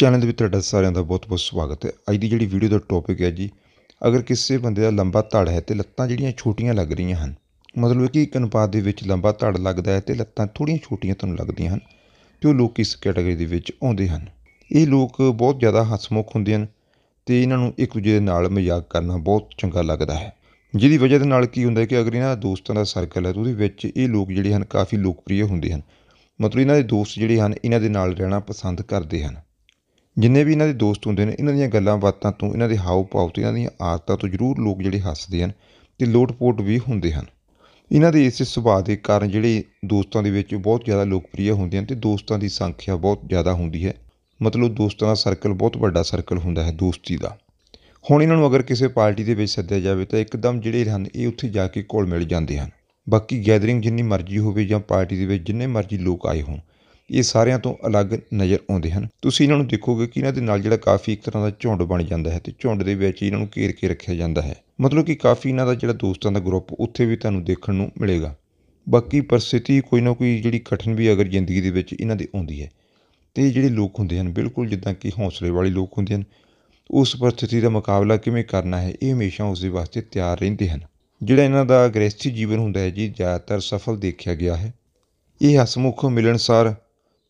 channel ਦੇ ਵਿੱਚ ਤੁਹਾਡਾ ਸਾਰਿਆਂ ਦਾ ਬਹੁਤ-ਬਹੁਤ ਸਵਾਗਤ ਹੈ ਅੱਜ ਦੀ ਜਿਹੜੀ ਵੀਡੀਓ ਦਾ ਟੌਪਿਕ ਹੈ ਜੀ ਅਗਰ ਕਿਸੇ ਬੰਦੇ ਦਾ ਲੰਬਾ ਧੜ ਹੈ ਤੇ ਲੱਤਾਂ ਜਿਹੜੀਆਂ ਛੋਟੀਆਂ ਲੱਗ ਰਹੀਆਂ ਹਨ ਮਤਲਬ ਕਿ ਇੱਕ ਅਨੁਪਾਤ ਦੇ ਵਿੱਚ ਲੰਬਾ ਧੜ ਲੱਗਦਾ ਹੈ ਤੇ ਲੱਤਾਂ ਥੋੜੀਆਂ ਛੋਟੀਆਂ ਤੁਹਾਨੂੰ ਲੱਗਦੀਆਂ ਹਨ ਤੇ ਉਹ ਲੋਕ ਇਸ ਕੈਟਾਗਰੀ ਦੇ ਵਿੱਚ ਆਉਂਦੇ ਹਨ ਇਹ ਲੋਕ ਬਹੁਤ ਜ਼ਿਆਦਾ ਹਸਮੁਖ ਹੁੰਦੇ ਹਨ ਤੇ ਇਹਨਾਂ ਨੂੰ ਇੱਕ ਦੂਜੇ ਦੇ ਨਾਲ ਮਜ਼ਾਕ ਕਰਨਾ ਬਹੁਤ ਚੰਗਾ ਲੱਗਦਾ ਹੈ ਜਿਹਦੀ ਵਜ੍ਹਾ ਦੇ ਨਾਲ ਕੀ ਹੁੰਦਾ ਹੈ ਕਿ ਅਗਰ ਇਹਨਾਂ ਦਾ ਦੋਸਤਾਂ ਦਾ ਸਰਕਲ ਹੈ ਤੇ ਉਹਦੇ ਵਿੱਚ ਇਹ ਲੋਕ ਜਿਹੜੇ ਹਨ ਕਾਫੀ ਲੋਕਪ੍ਰਿਯ ਹੁੰਦੇ ਹਨ ਮਤਲਬ ਇਹਨਾਂ ਦੇ ਦੋਸਤ ਜਿਹੜੇ ਹਨ ਇਹਨਾਂ ਦੇ ਨਾਲ ਰਹਿਣਾ ਪਸੰਦ ਕਰਦੇ ਹਨ ਜਿੰਨੇ ਵੀ ਇਹਨਾਂ ਦੇ ਦੋਸਤ ਹੁੰਦੇ ਨੇ ਇਹਨਾਂ ਦੀਆਂ ਗੱਲਾਂ ਬਾਤਾਂ ਤੋਂ ਇਹਨਾਂ ਦੇ ਹਾਉ ਪਾਉ ਤੋਂ ਇਹਨਾਂ ਦੀਆਂ ਆਦਤਾਂ ਤੋਂ ਜ਼ਰੂਰ ਲੋਕ ਜਿਹੜੇ ਹੱਸਦੇ ਹਨ ਤੇ ਲੋਟਪੋਟ ਵੀ ਹੁੰਦੇ ਹਨ ਇਹਨਾਂ ਦੇ ਇਸ ਸੁਭਾਅ ਦੇ ਕਾਰਨ ਜਿਹੜੇ ਦੋਸਤਾਂ ਦੇ ਵਿੱਚ ਬਹੁਤ ਜ਼ਿਆਦਾ ਲੋਕਪ੍ਰਿਯ ਹੁੰਦੇ ਹਨ ਤੇ ਦੋਸਤਾਂ ਦੀ ਸੰਖਿਆ ਬਹੁਤ ਜ਼ਿਆਦਾ ਹੁੰਦੀ ਹੈ ਮਤਲਬ ਦੋਸਤਾਂ ਦਾ ਸਰਕਲ ਬਹੁਤ ਵੱਡਾ ਸਰਕਲ ਹੁੰਦਾ ਹੈ ਦੋਸਤੀ ਦਾ ਹੁਣ ਇਹਨਾਂ ਨੂੰ ਅਗਰ ਕਿਸੇ ਪਾਰਟੀ ਦੇ ਵਿੱਚ ਸੱਦਿਆ ਜਾਵੇ ਤਾਂ ਇੱਕਦਮ ਜਿਹੜੇ ਹਨ ਇਹ ਉੱਥੇ ਜਾ ਕੇ ਕੋਲ ਮਿਲ ਜਾਂਦੇ ਹਨ ਬਾਕੀ ਗੈਦਰਿੰਗ ਜਿੰਨੀ ਮਰਜ਼ੀ ਹੋਵੇ ਜਾਂ ਪਾਰਟੀ ਦੇ ਵਿੱਚ ਜਿੰਨੇ ਮਰਜ਼ੀ ਲੋਕ ਆਏ ਹੋਣ ਇਹ ਸਾਰਿਆਂ ਤੋਂ ਅਲੱਗ ਨਜ਼ਰ ਆਉਂਦੇ ਹਨ ਤੁਸੀਂ ਇਹਨਾਂ ਨੂੰ ਦੇਖੋਗੇ ਕਿ ਇਹਨਾਂ ਦੇ ਨਾਲ ਜਿਹੜਾ ਕਾਫੀ ਇੱਕ ਤਰ੍ਹਾਂ ਦਾ ਝੁੰਡ ਬਣ ਜਾਂਦਾ ਹੈ ਤੇ ਝੁੰਡ ਦੇ ਵਿੱਚ ਇਹਨਾਂ ਨੂੰ ਘੇਰ ਕੇ ਰੱਖਿਆ ਜਾਂਦਾ ਹੈ ਮਤਲਬ ਕਿ ਕਾਫੀ ਇਹਨਾਂ ਦਾ ਜਿਹੜਾ ਦੋਸਤਾਂ ਦਾ ਗਰੁੱਪ ਉੱਥੇ ਵੀ ਤੁਹਾਨੂੰ ਦੇਖਣ ਨੂੰ ਮਿਲੇਗਾ ਬਾਕੀ ਪਰਿਸਥਿਤੀ ਕੋਈ ਨਾ ਕੋਈ ਜਿਹੜੀ ਕਠਿਨ ਵੀ ਅਗਰ ਜ਼ਿੰਦਗੀ ਦੇ ਵਿੱਚ ਇਹਨਾਂ ਦੀ ਆਉਂਦੀ ਹੈ ਤੇ ਜਿਹੜੇ ਲੋਕ ਹੁੰਦੇ ਹਨ ਬਿਲਕੁਲ ਜਿੱਦਾਂ ਕਿ ਹੌਸਲੇ ਵਾਲੇ ਲੋਕ ਹੁੰਦੇ ਹਨ ਉਸ ਪਰਿਸਥਿਤੀ ਦਾ ਮੁਕਾਬਲਾ ਕਿਵੇਂ ਕਰਨਾ ਹੈ ਇਹ ਹਮੇਸ਼ਾ ਉਸ ਦੇ ਵਾਸਤੇ ਤਿਆਰ ਰਹਿੰਦੇ ਹਨ ਜਿਹੜਾ ਇਹਨਾਂ ਦਾ ਗ੍ਰਹਿਸਥੀ ਜੀਵਨ ਹੁੰਦਾ ਹੈ ਜੀ ਜ਼ਿਆਦਾਤਰ ਸਫਲ ਦੇਖਿਆ ਗਿਆ ਹੈ ਇਹ ਹਸਮੁਖ ਮਿਲਣਸਾਰ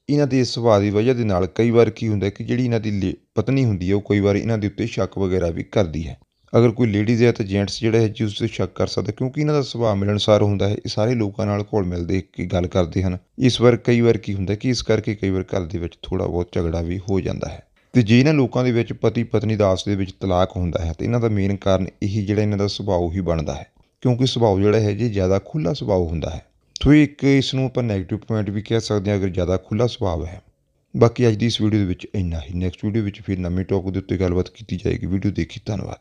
ਇਹਨਾਂ ਦੇ ਸੁਭਾਅ ਦੀ ਵਜ੍ਹਾ ਦੇ ਨਾਲ ਕਈ ਵਾਰ ਕੀ ਹੁੰਦਾ ਕਿ ਜਿਹੜੀ ਇਹਨਾਂ ਦੀ ਪਤਨੀ ਹੁੰਦੀ ਹੈ ਉਹ ਕਈ ਵਾਰ ਇਹਨਾਂ ਦੇ ਉੱਤੇ ਸ਼ੱਕ ਵਗੈਰਾ ਵੀ ਕਰਦੀ ਹੈ ਅਗਰ ਕੋਈ ਲੇਡੀਜ਼ ਹੈ ਤਾਂ ਜੈਂਟਸ ਜਿਹੜਾ ਹੈ ਜੀ ਉਸ ਤੇ ਸ਼ੱਕ ਕਰ ਸਕਦਾ ਕਿਉਂਕਿ ਇਹਨਾਂ ਦਾ ਸੁਭਾਅ ਮਿਲਣ ਮਿਲਣਸਾਰ ਹੁੰਦਾ ਹੈ ਇਹ ਸਾਰੇ ਲੋਕਾਂ ਨਾਲ ਘੋਲ ਮਿਲ ਦੇ ਕੇ ਗੱਲ ਕਰਦੇ ਹਨ ਇਸ ਵਾਰ ਕਈ ਵਾਰ ਕੀ ਹੁੰਦਾ ਕਿ ਇਸ ਕਰਕੇ ਕਈ ਵਾਰ ਘਰ ਦੇ ਵਿੱਚ ਥੋੜਾ ਬਹੁਤ ਝਗੜਾ ਵੀ ਹੋ ਜਾਂਦਾ ਹੈ ਤੇ ਜੇ ਇਹਨਾਂ ਲੋਕਾਂ ਦੇ ਵਿੱਚ ਪਤੀ ਪਤਨੀ ਦਾ ਆਸ ਦੇ ਵਿੱਚ ਤਲਾਕ ਹੁੰਦਾ ਹੈ ਤੇ ਇਹਨਾਂ ਦਾ ਮੇਨ ਕਾਰਨ ਇਹੀ ਜਿਹੜਾ ਇਹਨਾਂ ਦਾ ਸੁਭਾਅ ਹੀ ਬਣਦਾ ਹੈ ਕਿਉਂਕਿ ਸੁਭਾਅ ਜਿਹੜਾ ਹੈ ਜੀ ਜ਼ਿਆਦਾ ਖੁੱਲਾ ਸੁਭਾਅ ਹੁੰਦਾ ਹੈ ਸੋ ਇੱਕ ਇਸ ਨੂੰ ਆਪਾਂ ਨੈਗੇਟਿਵ ਪੁਆਇੰਟ ਵੀ ਕਹਿ ਸਕਦੇ ਹਾਂ ਅਗਰ ਜ਼ਿਆਦਾ ਖੁੱਲਾ ਸੁਭਾਅ ਹੈ ਬਾਕੀ ਅੱਜ ਦੀ ਇਸ ਵੀਡੀਓ ਦੇ ਵਿੱਚ ਇੰਨਾ ਹੀ ਨੈਕਸਟ ਵੀਡੀਓ ਵਿੱਚ ਫਿਰ ਨਵੇਂ ਟੌਪਿਕ ਦੇ ਉੱਤੇ ਗੱਲਬਾਤ ਕੀਤੀ ਜਾਏਗੀ ਵੀਡੀਓ ਦੇਖੀ ਧੰਨਵਾਦ